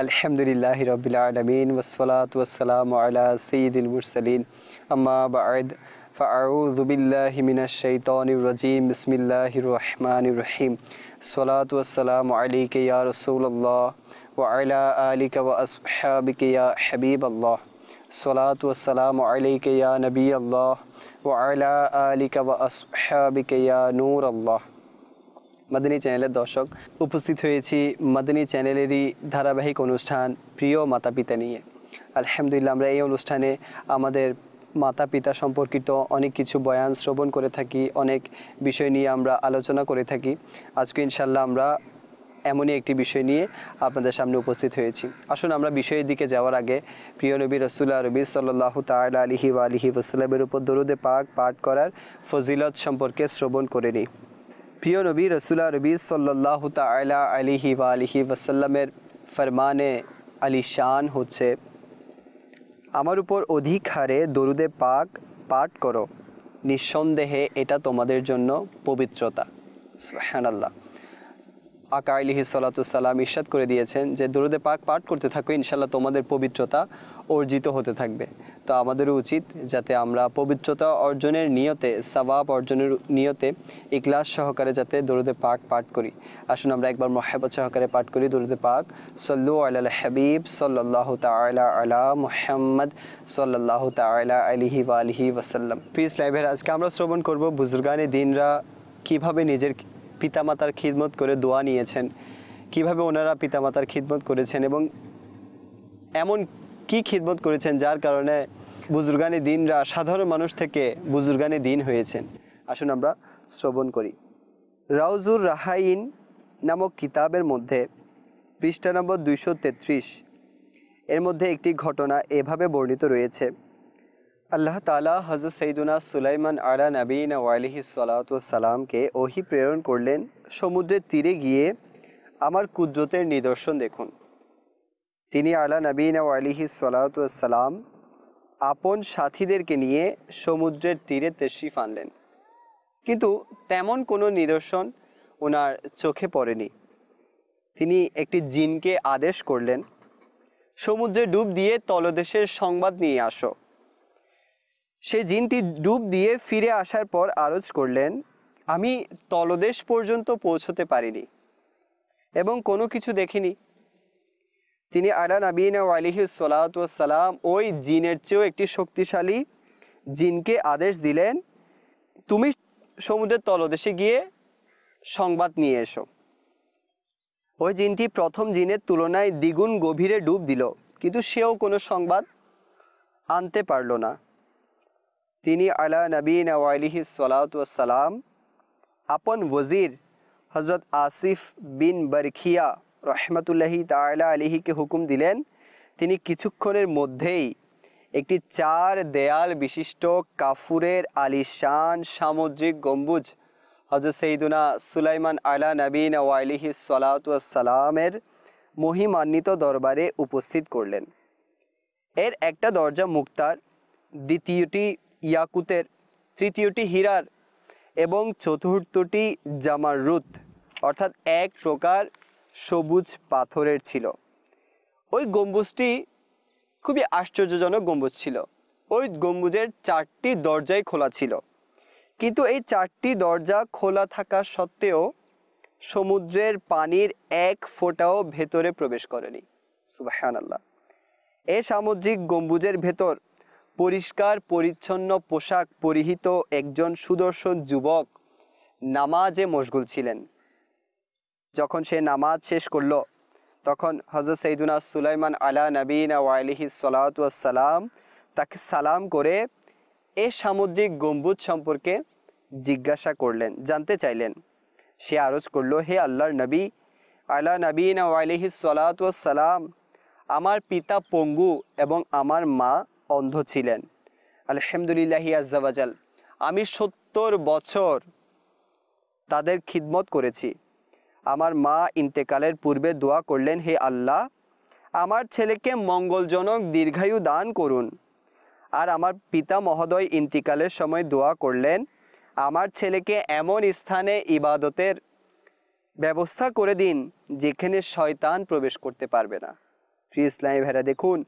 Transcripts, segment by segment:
الحمد للہ رب العالمین وسلاۃ والسلام علی سید المرسلین اما بعد فاعوذ باللہ من الشیطان الرجیم بسم اللہ الرحمن الرحیم صلاۃ و علیک یا رسول و اصحابک یا حبیب اللّہ والسلام وسلام یا نبی اللہ آلک و اصحابک یا نور اللہ মাদিনী চ্যানেলের দর্শক উপস্থিত হয়েছি মাদিনী চ্যানেলেরই ধারাবাহিক অনুষ্ঠান প্রিয় মাতা পিতা নিয়ে আলহামদুলিল্লাহ আমরা এই অনুষ্ঠানে আমাদের মাতা পিতা সম্পর্কিত অনেক কিছু বয়ান শ্রবণ করে থাকি অনেক বিষয় নিয়ে আমরা আলোচনা করে থাকি আজকে ইনশাল্লাহ আমরা এমনই একটি বিষয় নিয়ে আপনাদের সামনে উপস্থিত হয়েছি আসুন আমরা বিষয়ের দিকে যাওয়ার আগে প্রিয় নবী রসুল্লাহ রবি সাল্লাহ তাল্লা আলহি আলহি ওসলামের উপর দরুদে পাক পাঠ করার ফজিলত সম্পর্কে শ্রবণ করে নিই প্রিয় নবী রসুলা রবী সাল্লাহ তালা আলিহি বা আলিহি ওয়াসাল্লামের ফরমানে শান হচ্ছে আমার উপর অধিক হারে দরুদে পাক পাঠ করো নিঃসন্দেহে এটা তোমাদের জন্য পবিত্রতা হ্যানাল্লাহ আকা আলিহি সাল্লাম ইস্বাদ করে দিয়েছেন যে দরুদে পাক পাঠ করতে থাকো ইনশাল্লাহ তোমাদের পবিত্রতা অর্জিত হতে থাকবে তো আমাদের উচিত যাতে আমরা পবিত্রতা অর্জনের নিয়তে সাবাব অর্জনের নিয়তে ইকলাস সহকারে যাতে দরুদে পাক পাঠ করি আসুন আমরা একবার মহাবত সহকারে পাঠ করি দরুদে পাক সল্লু আল্লাহ হাবিব সল্লাহ তালা আলা মোহাম্মদ সল্লাহ তালা আলিহি ওয়া আলহি ওসাল্লাম পিস লাইভের আজকে আমরা শ্রবণ করব বুজুর্গানি দিনরা কিভাবে নিজের পিতামাতার খিদমত করে দোয়া নিয়েছেন কিভাবে ওনারা পিতামাতার খিদমত করেছেন এবং এমন কি খিদমত করেছেন যার কারণে বুজুর্গানি দিনরা সাধারণ মানুষ থেকে বুজুর্গানি দিন হয়েছেন আসুন আমরা শ্রবণ করি রাউজুর রাহাইন নামক কিতাবের মধ্যে পৃষ্ঠা নম্বর দুইশো তেত্রিশ এর মধ্যে একটি ঘটনা এভাবে বর্ণিত রয়েছে আল্লাহ তালা হজরত সঈদুনা সুলাইমান আলা নবীন ওয়ালিহি সালাতামকে ওহি প্রেরণ করলেন সমুদ্রের তীরে গিয়ে আমার কুদরতের নিদর্শন দেখুন তিনি আলা নবীন আলিহি সালাম আপন সাথীদেরকে নিয়ে সমুদ্রের তীরে তেশিফ আনলেন কিন্তু তেমন কোনো নিদর্শন ওনার চোখে পড়েনি তিনি একটি জিনকে আদেশ করলেন সমুদ্রে ডুব দিয়ে তলদেশের সংবাদ নিয়ে আসো সে জিনটি ডুব দিয়ে ফিরে আসার পর আরজ করলেন আমি তলদেশ পর্যন্ত পৌঁছতে পারিনি এবং কোনো কিছু দেখিনি তিনি আলা নবীন আলিহি সালাম ওই জিনের চেয়েও একটি শক্তিশালী জিনকে আদেশ দিলেন তুমি সমুদ্রের তলদেশে গিয়ে সংবাদ নিয়ে এসো ওই জিনটি প্রথম জিনের তুলনায় দ্বিগুণ গভীরে ডুব দিল কিন্তু সেও কোনো সংবাদ আনতে পারল না তিনি আলা নবীন আলিহি সালাম আপন ওজির হজরত আসিফ বিন বরখিয়া রহমাতুল্লাহি তালা আলিহিকে হুকুম দিলেন তিনি কিছুক্ষণের মধ্যেই একটি চার দেয়াল বিশিষ্ট কাফুরের আলিশান সামুদ্রিক গম্বুজ হজরত সঈদুনা সুলাইমান আলা নবীন ওয়ালিহি সালাতামের মহিমান্বিত দরবারে উপস্থিত করলেন এর একটা দরজা মুক্তার দ্বিতীয়টি ইয়াকুতের তৃতীয়টি হীরার এবং চতুর্থটি জামারুত অর্থাৎ এক প্রকার সবুজ পাথরের ছিল ওই গম্বুজটি খুবই আশ্চর্যজনক গম্বুজ ছিল ওই গম্বুজের চারটি দরজাই খোলা ছিল কিন্তু এই চারটি দরজা খোলা থাকা সত্ত্বেও সমুদ্রের পানির এক ফোঁটাও ভেতরে প্রবেশ করেনি সুবাহান আল্লাহ এ সামুদ্রিক গম্বুজের ভেতর পরিষ্কার পরিচ্ছন্ন পোশাক পরিহিত একজন সুদর্শন যুবক নামাজে মশগুল ছিলেন যখন সে নামাজ শেষ করল তখন হজরত সৈদুনা সুলাইমান আলা নবীন ওয়াইলিহি সালাম তাকে সালাম করে এ সামুদ্রিক গম্বুজ সম্পর্কে জিজ্ঞাসা করলেন জানতে চাইলেন সে আরজ করল হে আল্লাহর নবী আলা নবীন ওয়াইলিহি সালাম আমার পিতা পঙ্গু এবং আমার মা অন্ধ ছিলেন আলহামদুলিল্লাহ আজাল আমি সত্তর বছর তাদের খিদমত করেছি আমার মা ইন্তেকালের পূর্বে দোয়া করলেন হে আল্লাহ আমার ছেলেকে মঙ্গলজনক দীর্ঘায়ু দান করুন আর আমার পিতা মহোদয় ইন্তিকালের সময় দোয়া করলেন আমার ছেলেকে এমন স্থানে ইবাদতের ব্যবস্থা করে দিন যেখানে শয়তান প্রবেশ করতে পারবে না ফ্রি ইসলামী ভেরা দেখুন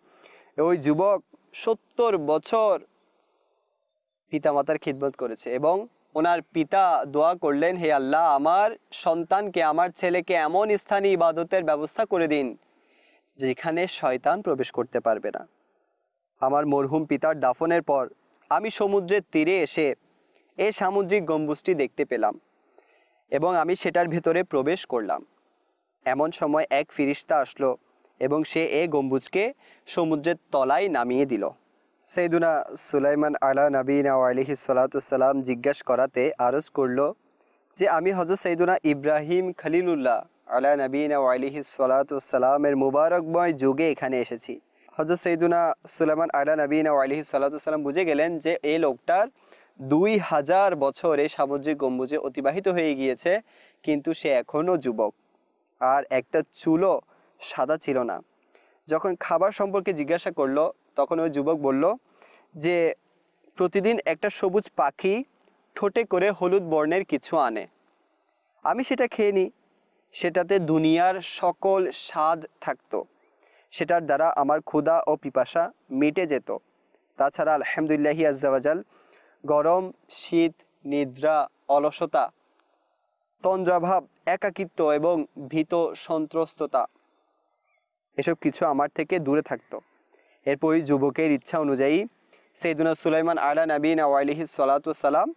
ওই যুবক সত্তর বছর পিতামাতার খিদমত করেছে এবং ওনার পিতা দোয়া করলেন হে আল্লাহ আমার সন্তানকে আমার ছেলেকে এমন স্থানে ইবাদতের ব্যবস্থা করে দিন যেখানে শয়তান প্রবেশ করতে পারবে না আমার মরহুম পিতার দাফনের পর আমি সমুদ্রের তীরে এসে এ সামুদ্রিক গম্বুজটি দেখতে পেলাম এবং আমি সেটার ভেতরে প্রবেশ করলাম এমন সময় এক ফিরিস্তা আসলো এবং সে এ গম্বুজকে সমুদ্রের তলায় নামিয়ে দিল সেইদুনা সুলাইমান আলা নবীনা আলিহি সালাতাম জিজ্ঞাসা করাতে আরজ করল যে আমি হজরত সৈদুনা ইব্রাহিম খালিলুল্লাহ আলা নবীনা আলিহি সালাতামের মুবারকময় যুগে এখানে এসেছি হজরত সৈদুনা সুলাইমান আলা নবীনা আলিহি সালাতাম বুঝে গেলেন যে এই লোকটার দুই হাজার বছর এই সামুদ্রিক গম্বুজে অতিবাহিত হয়ে গিয়েছে কিন্তু সে এখনও যুবক আর একটা চুলও সাদা ছিল না যখন খাবার সম্পর্কে জিজ্ঞাসা করলো তখন ওই যুবক বলল যে প্রতিদিন একটা সবুজ পাখি ঠোঁটে করে হলুদ বর্ণের কিছু আনে আমি সেটা খেয়ে নিই সেটাতে দুনিয়ার সকল স্বাদ থাকতো সেটার দ্বারা আমার ক্ষুদা ও পিপাসা মিটে যেত তাছাড়া আলহামদুলিল্লাহি আজাল গরম শীত নিদ্রা অলসতা তন্দ্রাভাব একাকিত্ব এবং ভীত সন্ত্রস্ততা এসব কিছু আমার থেকে দূরে থাকতো এরপর ওই যুবকের ইচ্ছা অনুযায়ী সৈদুনা সুলাইমান আলা নবীন আওয়ালিহি সালাতাম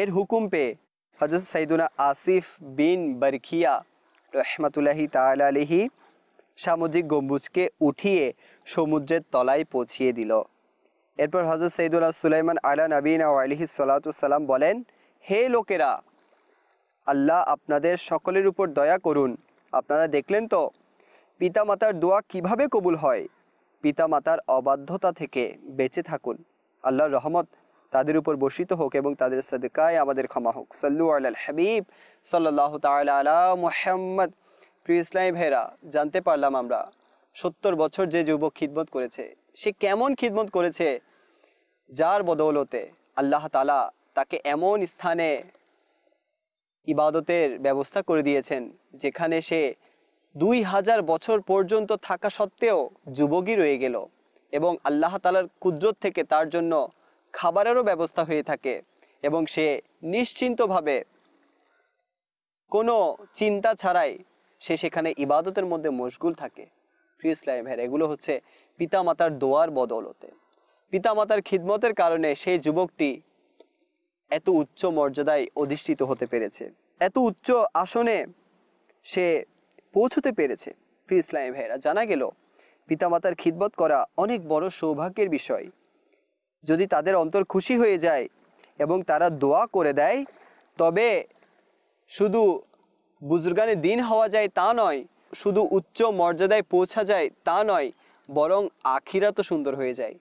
এর হুকুম পেয়ে হজরত সৈদুনা আসিফ বিন বারখিয়া রহমাতুল্লাহি তালা সামুদ্রিক গম্বুজকে উঠিয়ে সমুদ্রের তলায় পৌঁছিয়ে দিল এরপর হজরত সৈদুল্লাহ সুলাইমান আলা নবীন আলিহি সালাম বলেন হে লোকেরা আল্লাহ আপনাদের সকলের উপর দয়া করুন আপনারা দেখলেন তো পিতামাতার দোয়া কিভাবে কবুল হয় পিতামাতার অবাধ্যতা থেকে বেঁচে থাকুন আল্লাহর রহমত তাদের উপর বর্ষিত হোক এবং তাদের সদকায় আমাদের ক্ষমা হোক সাল্লু আল্লাহ হাবিব সাল্লাহ তালা মোহাম্মদ প্রিয় ইসলাম ভাইরা জানতে পারলাম আমরা সত্তর বছর যে যুবক খিদমত করেছে সে কেমন খিদমত করেছে যার বদৌলতে আল্লাহ তালা তাকে এমন স্থানে ইবাদতের ব্যবস্থা করে দিয়েছেন যেখানে সে দুই হাজার বছর পর্যন্ত থাকা সত্ত্বেও যুবকই রয়ে গেল এবং আল্লাহ তালার কুদরত থেকে তার জন্য খাবারেরও ব্যবস্থা হয়ে থাকে এবং সে নিশ্চিন্তভাবে কোনো চিন্তা ছাড়াই সে সেখানে ইবাদতের মধ্যে মশগুল থাকে ফ্রি ইসলাম হ্যাঁ এগুলো হচ্ছে পিতামাতার দোয়ার বদৌলতে পিতামাতার খিদমতের কারণে সেই যুবকটি এত উচ্চ মর্যাদায় অধিষ্ঠিত হতে পেরেছে এত উচ্চ আসনে সে পৌঁছতে পেরেছে ফি ইসলামী ভাইয়েরা জানা গেল পিতামাতার খিদবত করা অনেক বড় সৌভাগ্যের বিষয় যদি তাদের অন্তর খুশি হয়ে যায় এবং তারা দোয়া করে দেয় তবে শুধু বুজুর্গানে দিন হওয়া যায় তা নয় শুধু উচ্চ মর্যাদায় পৌঁছা যায় তা নয় বরং আখিরা তো সুন্দর হয়ে যায়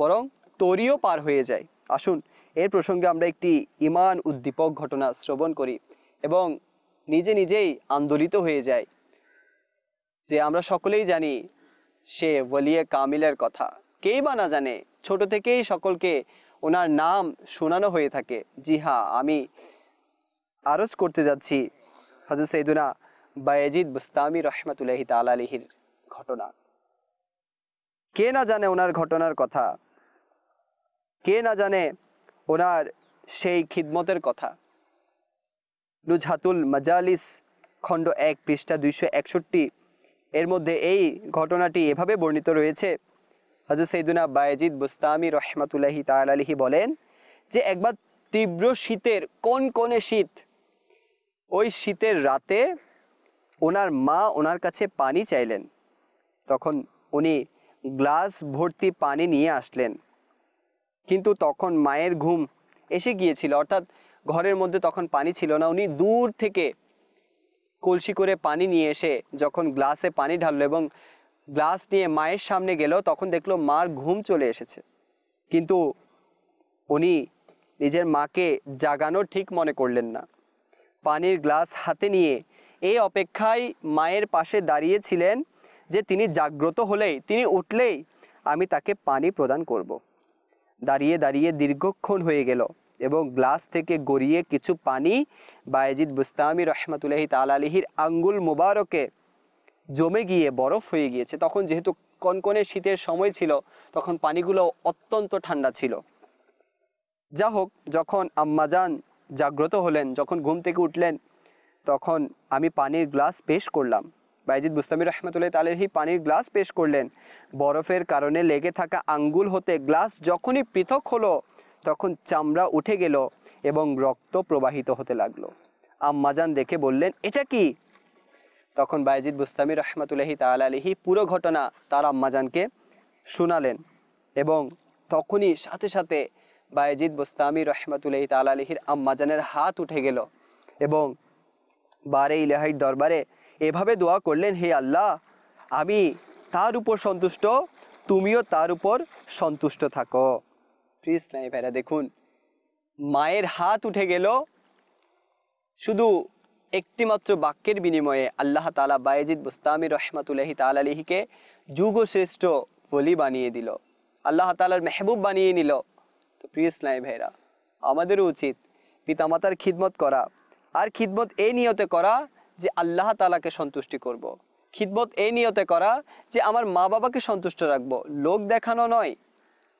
বরং তরিও পার হয়ে যায় আসুন এর প্রসঙ্গে আমরা একটি ইমান উদ্দীপক ঘটনা শ্রবণ করি এবং নিজে নিজেই আন্দোলিত হয়ে যায় যে আমরা সকলেই জানি সে ওলিয়ে কামিলের কথা কেই বা না জানে ছোট থেকেই সকলকে ওনার নাম শোনানো হয়ে থাকে জি হা হ্যাঁ, আমি আরজ করতে যাচ্ছি হাজর সৈদুনা বায়েজিদ বুস্তামি রহমাতুল্লাহি তালালিহির ঘটনা কে না জানে ওনার ঘটনার কথা কে না জানে ওনার সেই খিদমতের কথা নুজহাতুল মাজালিস খণ্ড এক পৃষ্ঠা দুইশো এর মধ্যে এই ঘটনাটি এভাবে বর্ণিত রয়েছে হজরত সৈদুনা বায়জিদ বুস্তামি রহমাতুল্লাহি তালালিহি বলেন যে একবার তীব্র শীতের কোন কোনে শীত ওই শীতের রাতে ওনার মা ওনার কাছে পানি চাইলেন তখন উনি গ্লাস ভর্তি পানি নিয়ে আসলেন কিন্তু তখন মায়ের ঘুম এসে গিয়েছিল অর্থাৎ ঘরের মধ্যে তখন পানি ছিল না উনি দূর থেকে কলসি করে পানি নিয়ে এসে যখন গ্লাসে পানি ঢাললো এবং গ্লাস নিয়ে মায়ের সামনে গেল তখন দেখলো মার ঘুম চলে এসেছে কিন্তু উনি নিজের মাকে জাগানো ঠিক মনে করলেন না পানির গ্লাস হাতে নিয়ে এই অপেক্ষায় মায়ের পাশে দাঁড়িয়েছিলেন যে তিনি জাগ্রত হলেই তিনি উঠলেই আমি তাকে পানি প্রদান করব। দাঁড়িয়ে দাঁড়িয়ে দীর্ঘক্ষণ হয়ে গেল এবং গ্লাস থেকে গড়িয়ে কিছু পানি বায়েজিদ বুস্তামি রহমাতুল্লাহি তালালিহির আঙ্গুল মোবারকে জমে গিয়ে বরফ হয়ে গিয়েছে তখন যেহেতু কনকনে শীতের সময় ছিল তখন পানিগুলো অত্যন্ত ঠান্ডা ছিল যা হোক যখন আম্মাজান জাগ্রত হলেন যখন ঘুম থেকে উঠলেন তখন আমি পানির গ্লাস পেশ করলাম বাইজিদ বুস্তামি রহমতুল্লাহ তালেহি পানির গ্লাস পেশ করলেন বরফের কারণে লেগে থাকা আঙ্গুল হতে গ্লাস যখনই পৃথক হলো তখন চামড়া উঠে গেল এবং রক্ত প্রবাহিত হতে লাগলো আম্মাজান দেখে বললেন এটা কি তখন বাইজিদ বুস্তামি রহমাতুল্লাহি তাল আলহি পুরো ঘটনা তার আম্মাজানকে শোনালেন এবং তখনই সাথে সাথে বাইজিদ বুস্তামি রহমাতুল্লাহি তাল আলহির আম্মাজানের হাত উঠে গেল এবং বারে ইলাহির দরবারে এভাবে দোয়া করলেন হে আল্লাহ আমি তার উপর সন্তুষ্ট তুমিও তার উপর সন্তুষ্ট থাকো ফ্রিজ নাই ভাইরা দেখুন মায়ের হাত উঠে গেল শুধু একটিমাত্র বাক্যের বিনিময়ে আল্লাহ তালা বায়েজিদ বুস্তামি রহমাতুল্লাহি তাল আলিহিকে যুগশ্রেষ্ঠ বলি বানিয়ে দিল আল্লাহ তালার মেহবুব বানিয়ে নিল তো প্রিয় ইসলাই ভাইরা আমাদেরও উচিত পিতামাতার খিদমত করা আর খিদমত এ নিয়তে করা যে আল্লাহ তালাকে সন্তুষ্টি করব। খিদমত এ নিয়তে করা যে আমার মা বাবাকে সন্তুষ্ট রাখবো লোক দেখানো নয়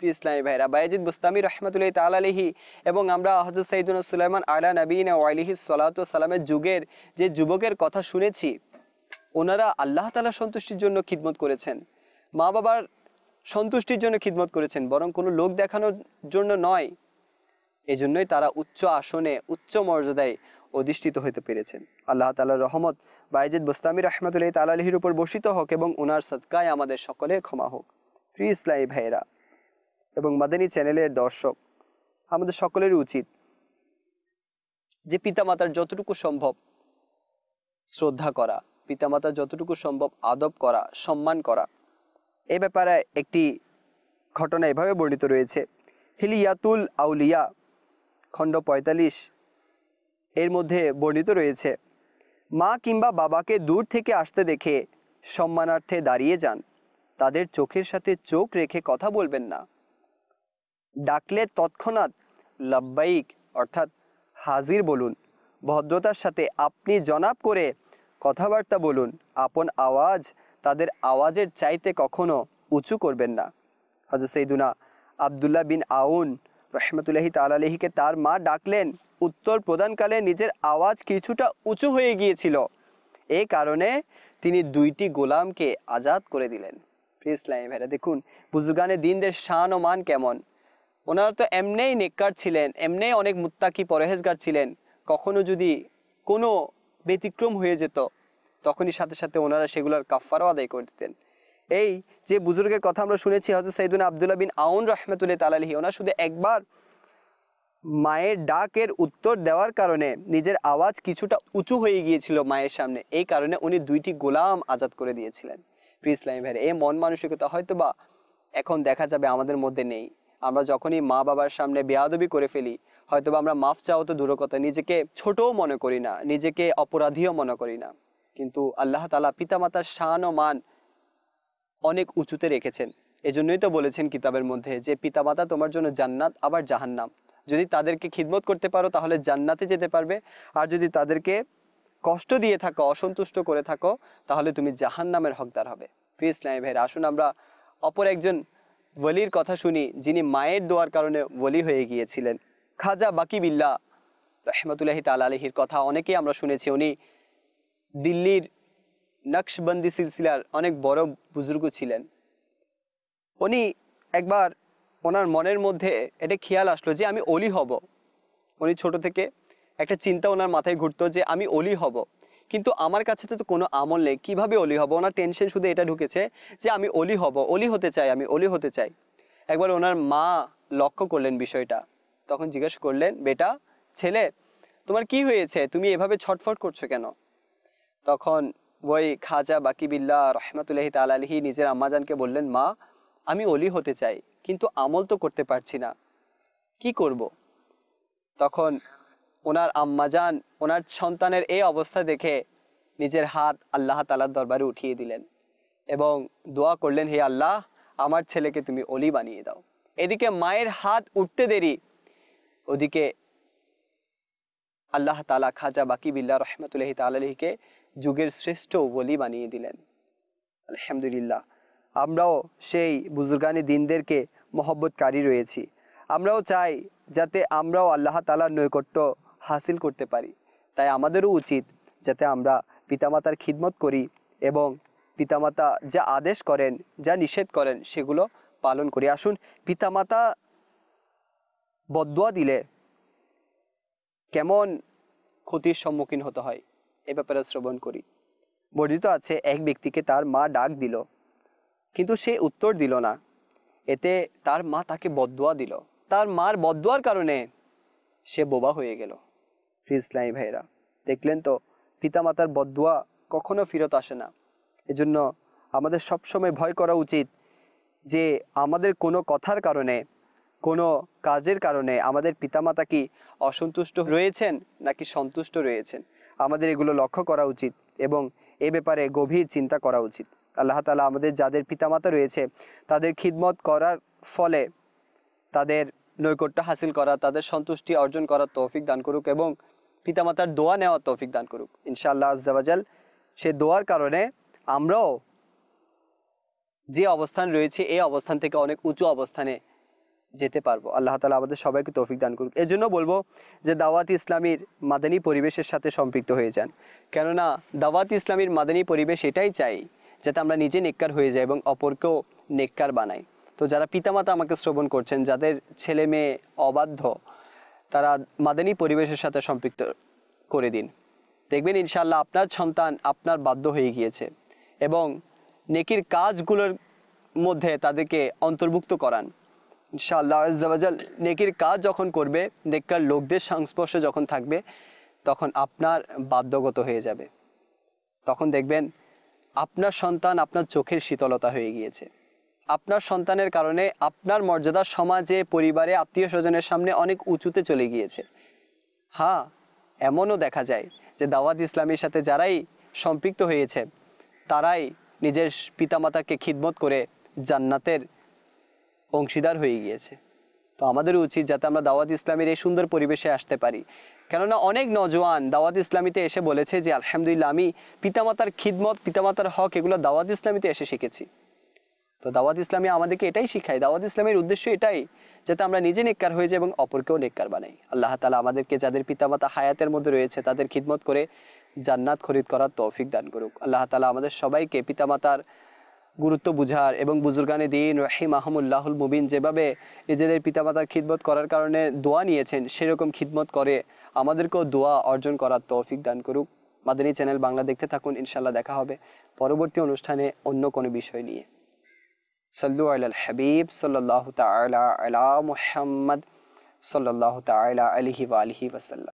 প্রিয় ইসলামী ভাইরা বায়াজিদ মুস্তামি রহমতুল্লাহ তাল আলহি এবং আমরা হজর সাইদুল সুলাইমান আলা নবীন আলিহি সালামের যুগের যে যুবকের কথা শুনেছি ওনারা আল্লাহ তালা সন্তুষ্টির জন্য খিদমত করেছেন মা বাবার সন্তুষ্টির জন্য খিদমত করেছেন বরং কোনো লোক দেখানোর জন্য নয় এজন্যই তারা উচ্চ আসনে উচ্চ মর্যাদায় অধিষ্ঠিত হতে পেরেছেন আল্লাহ তালার রহমত বাইজিদ বোস্তামি রহমতুল্লাহ তালাহির উপর বসিত হোক এবং ওনার সৎকায় আমাদের সকলের ক্ষমা হোক প্রিয় ইসলাই ভাইরা এবং মাদানী চ্যানেলের দর্শক আমাদের সকলেরই উচিত যে পিতামাতার যতটুকু সম্ভব শ্রদ্ধা করা পিতামাতার যতটুকু সম্ভব আদব করা সম্মান করা এ ব্যাপারে একটি ঘটনা এভাবে বর্ণিত রয়েছে হিলিয়াতুল আউলিয়া খণ্ড পঁয়তাল্লিশ এর মধ্যে বর্ণিত রয়েছে মা কিংবা বাবাকে দূর থেকে আসতে দেখে সম্মানার্থে দাঁড়িয়ে যান তাদের চোখের সাথে চোখ রেখে কথা বলবেন না ডাকলে তৎক্ষণাৎ লাব্বাইক অর্থাৎ হাজির বলুন ভদ্রতার সাথে আপনি জনাব করে কথাবার্তা বলুন আপন আওয়াজ তাদের আওয়াজের চাইতে কখনো উঁচু করবেন না হজরত সৈদুনা আবদুল্লাহ বিন আউন রহমতুল্লাহি তালালিহিকে তার মা ডাকলেন উত্তর প্রদানকালে নিজের আওয়াজ কিছুটা উঁচু হয়ে গিয়েছিল এ কারণে তিনি দুইটি গোলামকে আজাদ করে দিলেন প্রিয় লাইন ভাইরা দেখুন বুজুগানে দিনদের শান ও মান কেমন ওনারা তো এমনেই নেককার ছিলেন এমনেই অনেক মুত্তাকি পরহেজগার ছিলেন কখনো যদি কোনো ব্যতিক্রম হয়ে যেত তখনই সাথে সাথে ওনারা সেগুলোর কাফারও আদায় করে দিতেন এই যে বুজুর্গের কথা আমরা শুনেছি হজরত সৈদুল আবদুল্লা বিন আউন রহমতুল্লাহ তালালহি ওনার শুধু একবার মায়ের ডাকের উত্তর দেওয়ার কারণে নিজের আওয়াজ কিছুটা উঁচু হয়ে গিয়েছিল মায়ের সামনে এই কারণে উনি দুইটি গোলাম আজাদ করে দিয়েছিলেন প্রিসলাইম ইসলামী এই মন মানসিকতা হয়তো বা এখন দেখা যাবে আমাদের মধ্যে নেই আমরা যখনই মা বাবার সামনে বেয়াদবি করে ফেলি হয়তো আমরা মাফ চাও তো দূর কথা নিজেকে ছোটও মনে করি না নিজেকে অপরাধীও মনে করি না কিন্তু আল্লাহ তালা পিতামাতার শান ও মান অনেক উঁচুতে রেখেছেন এজন্যই তো বলেছেন কিতাবের মধ্যে যে পিতামাতা তোমার জন্য জান্নাত আবার জাহান্নাম যদি তাদেরকে খিদমত করতে পারো তাহলে জান্নাতে যেতে পারবে আর যদি তাদেরকে কষ্ট দিয়ে থাকো অসন্তুষ্ট করে থাকো তাহলে তুমি জাহান নামের হকদার হবে প্লিজ ইসলামী ভাইয়ের আসুন আমরা অপর একজন ওলির কথা শুনি যিনি মায়ের দোয়ার কারণে ওলি হয়ে গিয়েছিলেন খাজা বাকি বিল্লা রহমতুল্লাহি তাল আলহির কথা অনেকেই আমরা শুনেছি উনি দিল্লির নকশবন্দি সিলসিলার অনেক বড় বুজুর্গ ছিলেন উনি একবার ওনার মনের মধ্যে এটা খেয়াল আসলো যে আমি অলি হব উনি ছোট থেকে একটা চিন্তা ওনার মাথায় ঘুরতো যে আমি অলি হব কিন্তু আমার কাছে তো কোনো আমল নেই কীভাবে অলি হব ওনার টেনশন শুধু এটা ঢুকেছে যে আমি অলি হব অলি হতে চাই আমি অলি হতে চাই একবার ওনার মা লক্ষ্য করলেন বিষয়টা তখন জিজ্ঞেস করলেন বেটা ছেলে তোমার কি হয়েছে তুমি এভাবে ছটফট করছো কেন তখন ওই খাজা বাকিবিল্লা রহমাতুল্লাহি তালালহি নিজের আম্মাজানকে বললেন মা আমি অলি হতে চাই কিন্তু আমল তো করতে পারছি না কি করব। তখন ওনার আম্মাজান ওনার সন্তানের এই অবস্থা দেখে নিজের হাত আল্লাহ তালার দরবারে উঠিয়ে দিলেন এবং দোয়া করলেন হে আল্লাহ আমার ছেলেকে তুমি অলি বানিয়ে দাও এদিকে মায়ের হাত উঠতে দেরি ওদিকে আল্লাহ তালা খাজা বাকি বিল্লা রহমতুল্লাহ তালিকে যুগের শ্রেষ্ঠ বলি বানিয়ে দিলেন আলহামদুলিল্লাহ আমরাও সেই বুজুর্গানি দিনদেরকে মহব্বতকারী রয়েছি আমরাও চাই যাতে আমরাও আল্লাহ তালার নৈকট্য হাসিল করতে পারি তাই আমাদেরও উচিত যাতে আমরা পিতামাতার খিদমত করি এবং পিতামাতা যা আদেশ করেন যা নিষেধ করেন সেগুলো পালন করি আসুন পিতামাতা বদুয়া দিলে কেমন ক্ষতির সম্মুখীন হতে হয় এ ব্যাপারে শ্রবণ করি বর্ণিত আছে এক ব্যক্তিকে তার মা ডাক দিল কিন্তু সে উত্তর দিল না এতে তার মা তাকে বদুয়া দিল তার মার বদুয়ার কারণে সে বোবা হয়ে গেল ইসলামি ভাইরা দেখলেন তো পিতামাতার বদুয়া কখনো ফিরত আসে না এজন্য আমাদের সবসময় ভয় করা উচিত যে আমাদের কোনো কথার কারণে কোনো কাজের কারণে আমাদের পিতামাতা কি অসন্তুষ্ট রয়েছেন নাকি সন্তুষ্ট রয়েছেন আমাদের এগুলো লক্ষ্য করা উচিত এবং এ ব্যাপারে গভীর চিন্তা করা উচিত আল্লাহ তালা আমাদের যাদের পিতামাতা রয়েছে তাদের খিদমত করার ফলে তাদের নৈকট্য হাসিল করা তাদের সন্তুষ্টি অর্জন করার তৌফিক দান করুক এবং পিতামাতার দোয়া নেওয়ার তৌফিক দান করুক ইনশাআল্লাহ আজাল সে দোয়ার কারণে আমরাও যে অবস্থান রয়েছে এই অবস্থান থেকে অনেক উঁচু অবস্থানে যেতে পারবো আল্লাহ তালা আমাদের সবাইকে তৌফিক দান করুক এজন্য বলবো যে দাওয়াত ইসলামীর মাদানী পরিবেশের সাথে সম্পৃক্ত হয়ে যান কেননা দাওয়াত ইসলামীর মাদানী পরিবেশ এটাই চাই যাতে আমরা নিজে নেককার হয়ে যাই এবং অপরকেও নেককার বানাই তো যারা পিতামাতা আমাকে শ্রবণ করছেন যাদের ছেলে মেয়ে অবাধ্য তারা মাদানী পরিবেশের সাথে সম্পৃক্ত করে দিন দেখবেন ইনশাল্লাহ আপনার সন্তান আপনার বাধ্য হয়ে গিয়েছে এবং নেকির কাজগুলোর মধ্যে তাদেরকে অন্তর্ভুক্ত করান ইনশাআল্লাহ নেকির কাজ যখন করবে নেককার লোকদের সংস্পর্শে যখন থাকবে তখন আপনার বাধ্যগত হয়ে যাবে তখন দেখবেন আপনার সন্তান আপনার চোখের শীতলতা হয়ে গিয়েছে আপনার সন্তানের কারণে আপনার মর্যাদা সমাজে পরিবারে আত্মীয় স্বজনের সামনে অনেক উঁচুতে চলে গিয়েছে হ্যাঁ এমনও দেখা যায় যে দাওয়াত ইসলামের সাথে যারাই সম্পৃক্ত হয়েছে তারাই নিজের পিতামাতাকে খিদমত করে জান্নাতের অংশীদার হয়ে গিয়েছে তো আমাদের উচিত যাতে আমরা দাওয়াত ইসলামের এই সুন্দর পরিবেশে আসতে পারি কেননা অনেক নজওয়ান দাওয়াত ইসলামীতে এসে বলেছে যে আলহামদুলিল্লাহ আমি পিতামাতার খিদমত পিতামাতার হক এগুলো দাওয়াত ইসলামীতে এসে শিখেছি তো দাওয়াত ইসলামী আমাদেরকে এটাই শিখায় দাওয়াত ইসলামের উদ্দেশ্য এটাই যাতে আমরা নিজে নেককার হয়ে যাই এবং অপরকেও নেককার বানাই আল্লাহ তালা আমাদেরকে যাদের পিতামাতা হায়াতের মধ্যে রয়েছে তাদের খিদমত করে জান্নাত খরিদ করার তৌফিক দান করুক আল্লাহ তালা আমাদের সবাইকে পিতামাতার গুরুত্ব বুঝার এবং বুজুরগানে দিন রাহিম আহমুল্লাহুল মুবিন যেভাবে নিজেদের পিতামাতার খিদমত করার কারণে দোয়া নিয়েছেন সেরকম খিদমত করে আমাদেরকেও দোয়া অর্জন করার তৌফিক দান করুক মাদানী চ্যানেল বাংলা দেখতে থাকুন ইনশাল্লাহ দেখা হবে পরবর্তী অনুষ্ঠানে অন্য কোনো বিষয় নিয়ে صلوا على الحبيب صلى الله تعالى على محمد صلى الله تعالى عليه وآله وسلم